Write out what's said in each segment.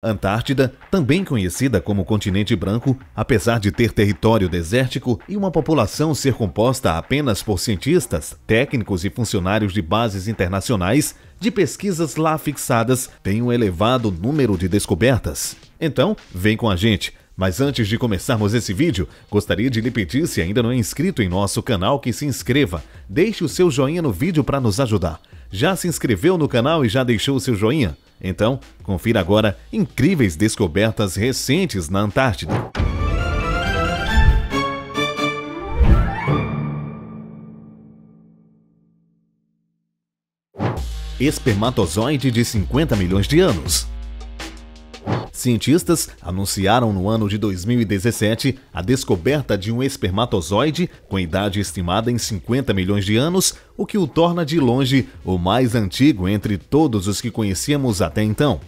Antártida, também conhecida como continente branco, apesar de ter território desértico e uma população ser composta apenas por cientistas, técnicos e funcionários de bases internacionais, de pesquisas lá fixadas, tem um elevado número de descobertas. Então, vem com a gente! Mas antes de começarmos esse vídeo, gostaria de lhe pedir se ainda não é inscrito em nosso canal que se inscreva. Deixe o seu joinha no vídeo para nos ajudar. Já se inscreveu no canal e já deixou o seu joinha? Então, confira agora incríveis descobertas recentes na Antártida. Espermatozoide de 50 milhões de anos. Cientistas anunciaram no ano de 2017 a descoberta de um espermatozoide com idade estimada em 50 milhões de anos, o que o torna de longe o mais antigo entre todos os que conhecíamos até então.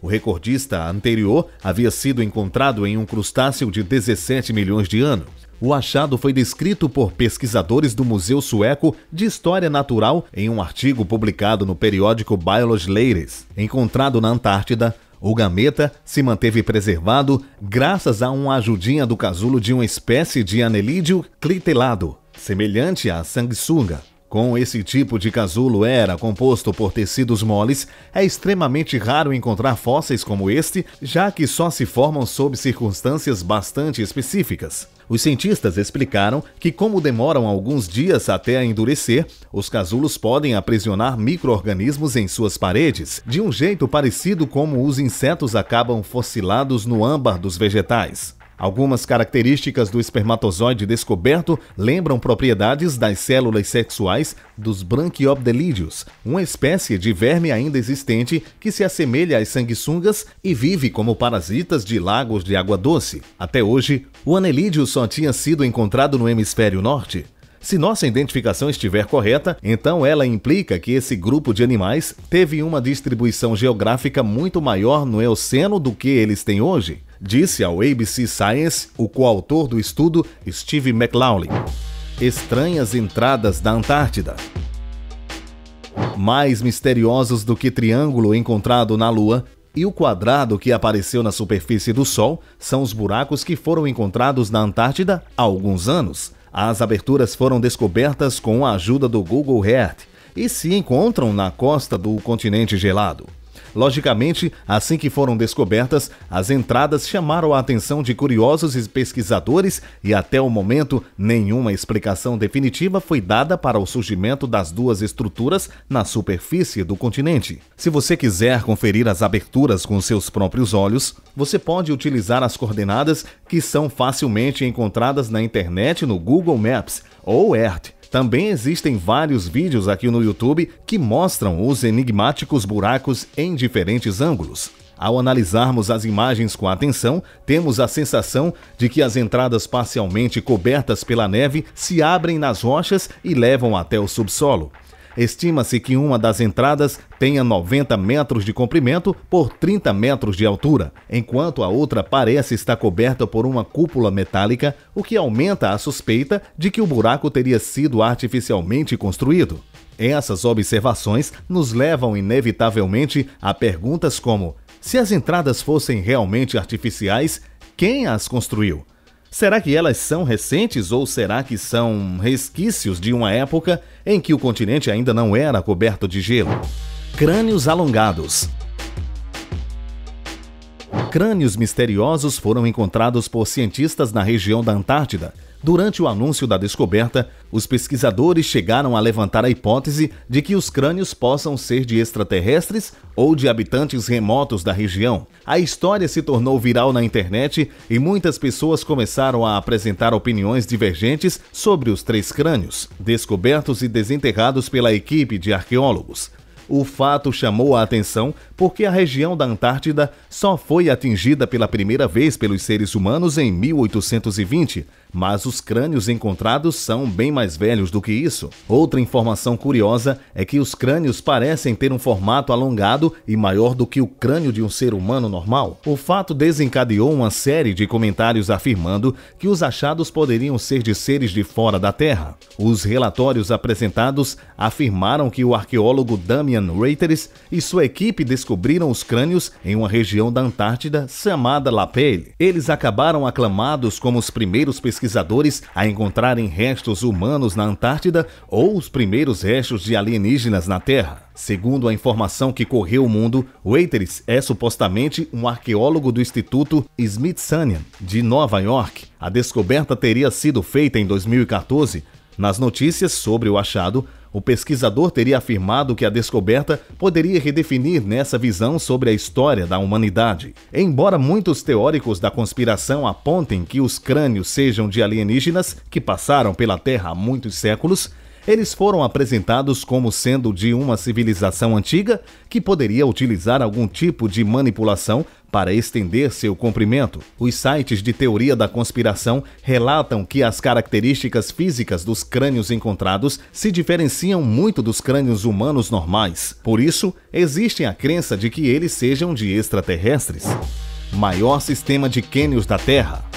O recordista anterior havia sido encontrado em um crustáceo de 17 milhões de anos. O achado foi descrito por pesquisadores do Museu Sueco de História Natural em um artigo publicado no periódico Biology Ladies. Encontrado na Antártida, o gameta se manteve preservado graças a uma ajudinha do casulo de uma espécie de anelídeo clitelado, semelhante à sanguessuga. Com esse tipo de casulo era composto por tecidos moles, é extremamente raro encontrar fósseis como este, já que só se formam sob circunstâncias bastante específicas. Os cientistas explicaram que, como demoram alguns dias até a endurecer, os casulos podem aprisionar micro-organismos em suas paredes, de um jeito parecido como os insetos acabam fossilados no âmbar dos vegetais. Algumas características do espermatozoide descoberto lembram propriedades das células sexuais dos branquiobdelídeos, uma espécie de verme ainda existente que se assemelha às sanguessugas e vive como parasitas de lagos de água doce. Até hoje, o anelídeo só tinha sido encontrado no hemisfério norte. Se nossa identificação estiver correta, então ela implica que esse grupo de animais teve uma distribuição geográfica muito maior no Eoceno do que eles têm hoje disse ao ABC Science o coautor do estudo, Steve McLaughlin. Estranhas entradas da Antártida. Mais misteriosos do que triângulo encontrado na Lua e o quadrado que apareceu na superfície do Sol são os buracos que foram encontrados na Antártida há alguns anos. As aberturas foram descobertas com a ajuda do Google Earth e se encontram na costa do continente gelado. Logicamente, assim que foram descobertas, as entradas chamaram a atenção de curiosos e pesquisadores e até o momento nenhuma explicação definitiva foi dada para o surgimento das duas estruturas na superfície do continente. Se você quiser conferir as aberturas com seus próprios olhos, você pode utilizar as coordenadas que são facilmente encontradas na internet no Google Maps ou Earth também existem vários vídeos aqui no YouTube que mostram os enigmáticos buracos em diferentes ângulos. Ao analisarmos as imagens com atenção, temos a sensação de que as entradas parcialmente cobertas pela neve se abrem nas rochas e levam até o subsolo. Estima-se que uma das entradas tenha 90 metros de comprimento por 30 metros de altura, enquanto a outra parece estar coberta por uma cúpula metálica, o que aumenta a suspeita de que o buraco teria sido artificialmente construído. Essas observações nos levam inevitavelmente a perguntas como: se as entradas fossem realmente artificiais, quem as construiu? Será que elas são recentes ou será que são resquícios de uma época em que o continente ainda não era coberto de gelo? Crânios alongados. Crânios misteriosos foram encontrados por cientistas na região da Antártida Durante o anúncio da descoberta, os pesquisadores chegaram a levantar a hipótese de que os crânios possam ser de extraterrestres ou de habitantes remotos da região. A história se tornou viral na internet e muitas pessoas começaram a apresentar opiniões divergentes sobre os três crânios, descobertos e desenterrados pela equipe de arqueólogos. O fato chamou a atenção porque a região da Antártida só foi atingida pela primeira vez pelos seres humanos em 1820, mas os crânios encontrados são bem mais velhos do que isso. Outra informação curiosa é que os crânios parecem ter um formato alongado e maior do que o crânio de um ser humano normal. O fato desencadeou uma série de comentários afirmando que os achados poderiam ser de seres de fora da Terra. Os relatórios apresentados afirmaram que o arqueólogo Damian Reuters e sua equipe descobriram os crânios em uma região da Antártida chamada La Pele. Eles acabaram aclamados como os primeiros pesquisadores pesquisadores a encontrarem restos humanos na Antártida ou os primeiros restos de alienígenas na Terra. Segundo a informação que correu o mundo, Waiters é supostamente um arqueólogo do Instituto Smithsonian de Nova York. A descoberta teria sido feita em 2014. Nas notícias sobre o achado, o pesquisador teria afirmado que a descoberta poderia redefinir nessa visão sobre a história da humanidade. Embora muitos teóricos da conspiração apontem que os crânios sejam de alienígenas que passaram pela Terra há muitos séculos, eles foram apresentados como sendo de uma civilização antiga que poderia utilizar algum tipo de manipulação para estender seu comprimento. Os sites de teoria da conspiração relatam que as características físicas dos crânios encontrados se diferenciam muito dos crânios humanos normais. Por isso, existe a crença de que eles sejam de extraterrestres. Maior sistema de quênios da Terra.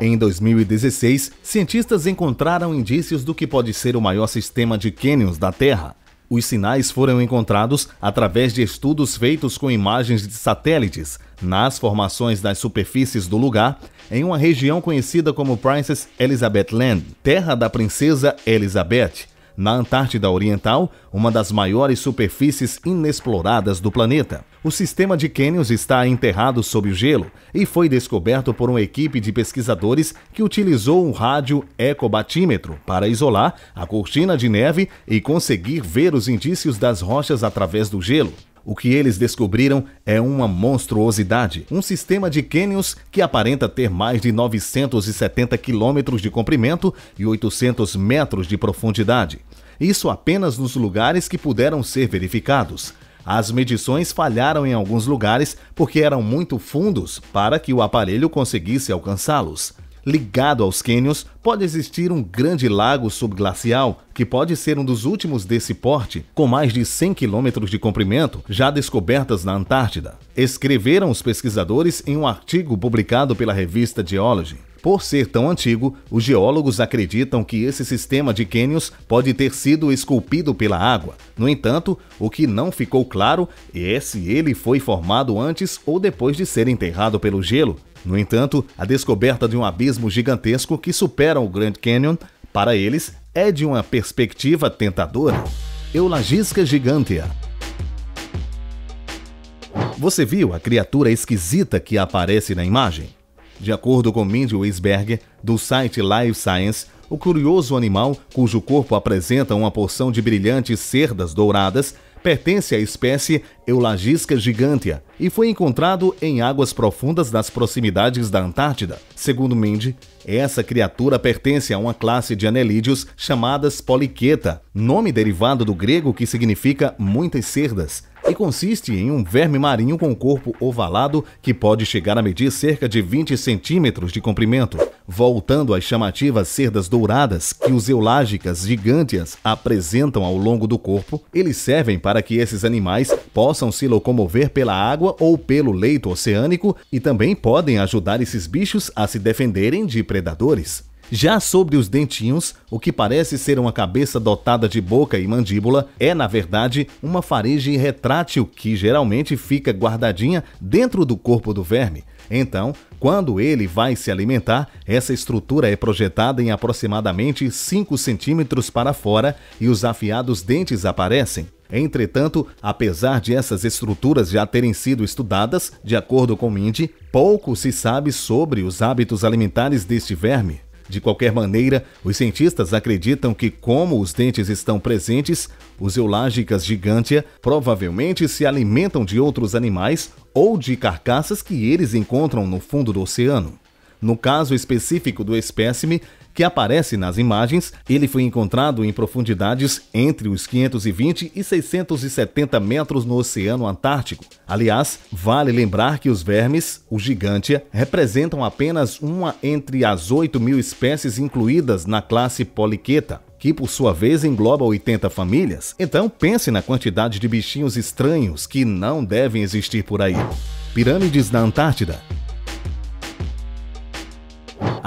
Em 2016, cientistas encontraram indícios do que pode ser o maior sistema de cânions da Terra. Os sinais foram encontrados através de estudos feitos com imagens de satélites nas formações das superfícies do lugar, em uma região conhecida como Princess Elizabeth Land, terra da princesa Elizabeth, na Antártida Oriental, uma das maiores superfícies inexploradas do planeta. O sistema de cânions está enterrado sob o gelo e foi descoberto por uma equipe de pesquisadores que utilizou um rádio ecobatímetro para isolar a cortina de neve e conseguir ver os indícios das rochas através do gelo. O que eles descobriram é uma monstruosidade, um sistema de cânions que aparenta ter mais de 970 quilômetros de comprimento e 800 metros de profundidade. Isso apenas nos lugares que puderam ser verificados. As medições falharam em alguns lugares porque eram muito fundos para que o aparelho conseguisse alcançá-los ligado aos cânions, pode existir um grande lago subglacial que pode ser um dos últimos desse porte, com mais de 100 quilômetros de comprimento, já descobertas na Antártida. Escreveram os pesquisadores em um artigo publicado pela revista Geology. Por ser tão antigo, os geólogos acreditam que esse sistema de cânions pode ter sido esculpido pela água. No entanto, o que não ficou claro é se ele foi formado antes ou depois de ser enterrado pelo gelo, no entanto, a descoberta de um abismo gigantesco que supera o Grand Canyon, para eles, é de uma perspectiva tentadora. Eulagisca gigantea. Você viu a criatura esquisita que aparece na imagem? De acordo com Mindy Weisberg, do site Live Science, o curioso animal, cujo corpo apresenta uma porção de brilhantes cerdas douradas, pertence à espécie Eulagisca gigantea e foi encontrado em águas profundas das proximidades da Antártida. Segundo Mendy, essa criatura pertence a uma classe de anelídeos chamadas poliqueta, nome derivado do grego que significa muitas cerdas, e consiste em um verme marinho com corpo ovalado que pode chegar a medir cerca de 20 centímetros de comprimento, voltando às chamativas cerdas douradas que os eulágicas gigânteas apresentam ao longo do corpo. Eles servem para que esses animais possam se locomover pela água ou pelo leito oceânico e também podem ajudar esses bichos a se defenderem de predadores. Já sobre os dentinhos, o que parece ser uma cabeça dotada de boca e mandíbula é, na verdade, uma faringe retrátil que geralmente fica guardadinha dentro do corpo do verme. Então, quando ele vai se alimentar, essa estrutura é projetada em aproximadamente 5 centímetros para fora e os afiados dentes aparecem. Entretanto, apesar de essas estruturas já terem sido estudadas, de acordo com Mindy, pouco se sabe sobre os hábitos alimentares deste verme. De qualquer maneira, os cientistas acreditam que, como os dentes estão presentes, os eulágicas gigantea provavelmente se alimentam de outros animais ou de carcaças que eles encontram no fundo do oceano. No caso específico do espécime que aparece nas imagens, ele foi encontrado em profundidades entre os 520 e 670 metros no Oceano Antártico. Aliás, vale lembrar que os vermes, o gigante, representam apenas uma entre as 8 mil espécies incluídas na classe Poliqueta que por sua vez engloba 80 famílias. Então pense na quantidade de bichinhos estranhos que não devem existir por aí. Pirâmides da Antártida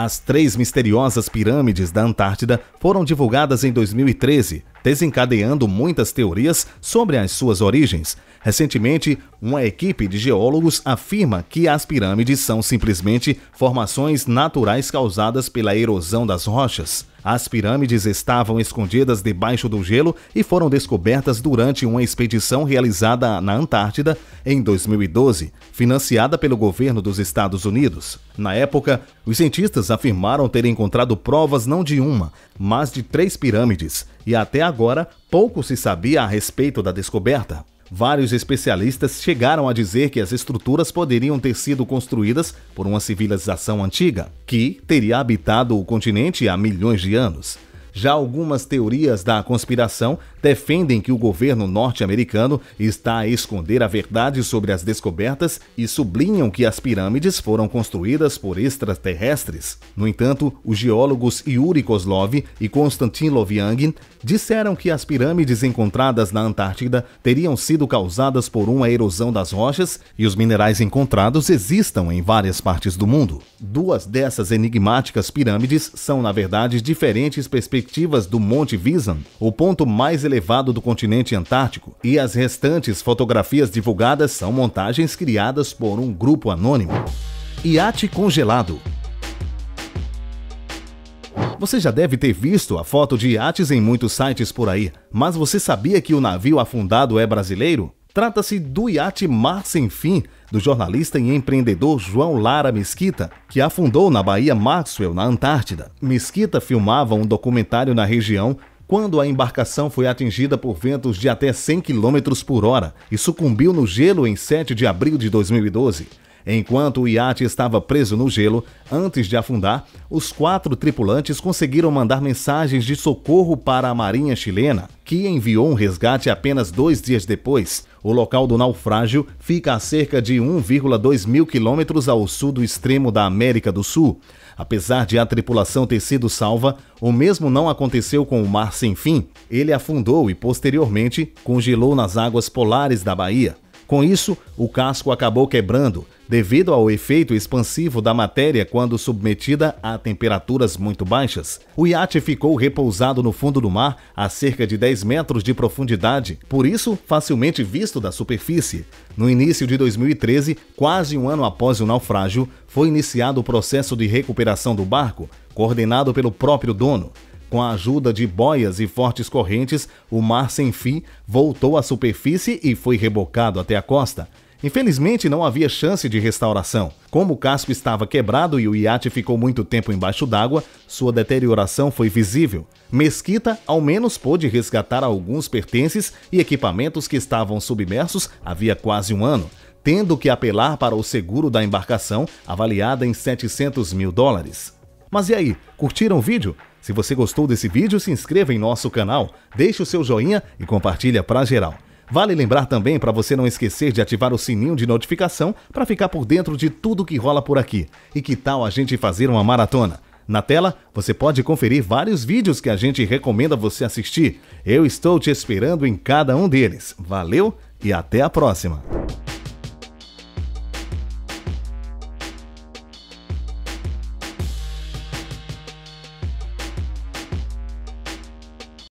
as três misteriosas pirâmides da Antártida foram divulgadas em 2013, desencadeando muitas teorias sobre as suas origens. Recentemente, uma equipe de geólogos afirma que as pirâmides são simplesmente formações naturais causadas pela erosão das rochas. As pirâmides estavam escondidas debaixo do gelo e foram descobertas durante uma expedição realizada na Antártida em 2012, financiada pelo governo dos Estados Unidos. Na época, os cientistas afirmaram ter encontrado provas não de uma, mas de três pirâmides, e até agora pouco se sabia a respeito da descoberta. Vários especialistas chegaram a dizer que as estruturas poderiam ter sido construídas por uma civilização antiga, que teria habitado o continente há milhões de anos. Já algumas teorias da conspiração defendem que o governo norte-americano está a esconder a verdade sobre as descobertas e sublinham que as pirâmides foram construídas por extraterrestres. No entanto, os geólogos Yuri Kozlov e Konstantin Loviangin disseram que as pirâmides encontradas na Antártida teriam sido causadas por uma erosão das rochas e os minerais encontrados existam em várias partes do mundo. Duas dessas enigmáticas pirâmides são, na verdade, diferentes perspectivas perspectivas do Monte Visan, o ponto mais elevado do continente antártico, e as restantes fotografias divulgadas são montagens criadas por um grupo anônimo. Iate congelado. Você já deve ter visto a foto de iates em muitos sites por aí, mas você sabia que o navio afundado é brasileiro? Trata-se do iate Mar Sem Fim, do jornalista e empreendedor João Lara Mesquita, que afundou na Bahia Maxwell, na Antártida. Mesquita filmava um documentário na região quando a embarcação foi atingida por ventos de até 100 km por hora e sucumbiu no gelo em 7 de abril de 2012. Enquanto o iate estava preso no gelo, antes de afundar, os quatro tripulantes conseguiram mandar mensagens de socorro para a Marinha Chilena, que enviou um resgate apenas dois dias depois. O local do naufrágio fica a cerca de 1,2 mil quilômetros ao sul do extremo da América do Sul. Apesar de a tripulação ter sido salva, o mesmo não aconteceu com o Mar Sem Fim. Ele afundou e, posteriormente, congelou nas águas polares da Bahia. Com isso, o casco acabou quebrando, devido ao efeito expansivo da matéria quando submetida a temperaturas muito baixas. O iate ficou repousado no fundo do mar, a cerca de 10 metros de profundidade, por isso facilmente visto da superfície. No início de 2013, quase um ano após o naufrágio, foi iniciado o processo de recuperação do barco, coordenado pelo próprio dono. Com a ajuda de boias e fortes correntes, o mar sem fim voltou à superfície e foi rebocado até a costa. Infelizmente, não havia chance de restauração. Como o casco estava quebrado e o iate ficou muito tempo embaixo d'água, sua deterioração foi visível. Mesquita, ao menos, pôde resgatar alguns pertences e equipamentos que estavam submersos havia quase um ano, tendo que apelar para o seguro da embarcação, avaliada em 700 mil dólares. Mas e aí, curtiram o vídeo? Se você gostou desse vídeo, se inscreva em nosso canal, deixe o seu joinha e compartilha para geral. Vale lembrar também para você não esquecer de ativar o sininho de notificação para ficar por dentro de tudo que rola por aqui. E que tal a gente fazer uma maratona? Na tela, você pode conferir vários vídeos que a gente recomenda você assistir. Eu estou te esperando em cada um deles. Valeu e até a próxima!